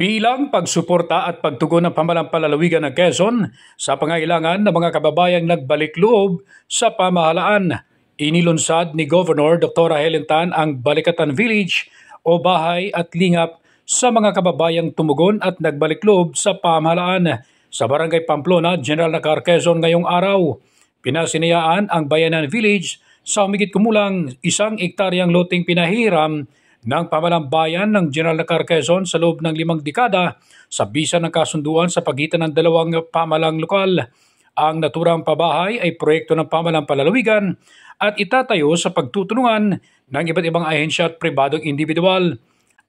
bilang pagsuporta at pagtugon ng pamalampalalawigan ng Quezon sa pangailangan ng mga kababayang nagbalik loob sa pamahalaan. Inilunsad ni Governor Dr. Helen Tan ang Balikatan Village o bahay at lingap sa mga kababayang tumugon at nagbalik loob sa pamahalaan sa Barangay Pamplona, General Nacar, Quezon ngayong araw. Pinasinayaan ang Bayanan Village sa umigit kumulang isang ektaryang loting pinahiram ng pamalambayan ng General Car Quezon sa loob ng limang dekada sa bisa ng kasunduan sa pagitan ng dalawang pamalang lokal. Ang naturang pabahay ay proyekto ng pamalang palalawigan at itatayo sa pagtutulungan ng iba't ibang ahensya at pribadong individual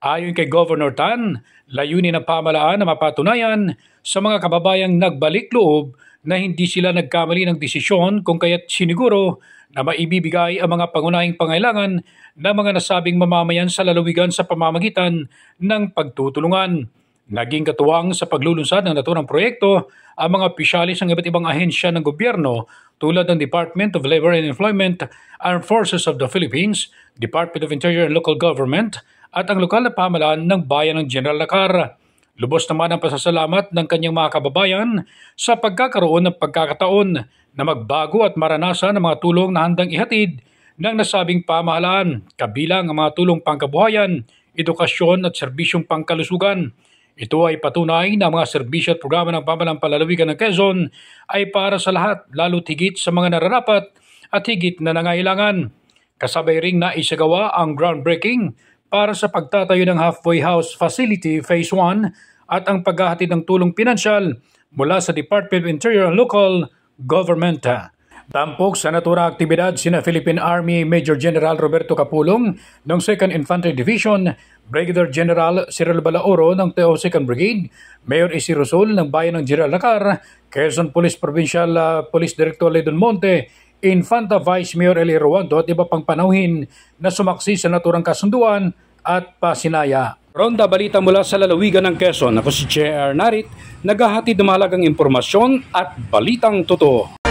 Ayon kay Governor Tan, layunin ng pamalaan na mapatunayan sa mga kababayang nagbalik loob na hindi sila nagkamali ng desisyon kung kaya't siniguro na maibibigay ang mga pangunahing pangailangan ng mga nasabing mamamayan sa lalawigan sa pamamagitan ng pagtutulungan. Naging katuwang sa paglulunsad ng naturang proyekto ang mga opisyalis ng iba't ibang ahensya ng gobyerno tulad ng Department of Labor and Employment, Armed Forces of the Philippines, Department of Interior and Local Government, at ang lokal na pamalaan ng bayan ng General Lacar. Lubos naman ang pasasalamat ng kanyang mga kababayan sa pagkakaroon ng pagkakataon na magbago at maranasan ang mga tulong na handang ihatid ng nasabing pamahalaan kabilang ang mga tulong pangkabuhayan, edukasyon at serbisyong pangkalusugan. Ito ay patunay na mga serbisyo at programa ng Pamalang Palalawigan ng Quezon ay para sa lahat lalo't higit sa mga nararapat at higit na nangailangan. Kasabay ring naisagawa ang groundbreaking para sa pagtatayo ng halfway house facility phase 1 at ang paghahatid ng tulong pinansyal mula sa Department of Interior and Local Government. Tampok sa natura aktibidad sina Philippine Army Major General Roberto Capulong ng 2nd Infantry Division, Brigadier General Cyril Balaoro ng 2nd Brigade, Mayor Isi ng Bayan ng General Lacar, Quezon Police Provincial ah, Police Director Ledon Monte, Infanta Vice Mayor Eli Ruando at iba pang panauhin na sumaksi sa naturang kasunduan at pasinaya. Ronda balita mula sa lalawigan ng Quezon. Ako si J.R. Narit, naghahatid ng mahalagang impormasyon at balitang totoo.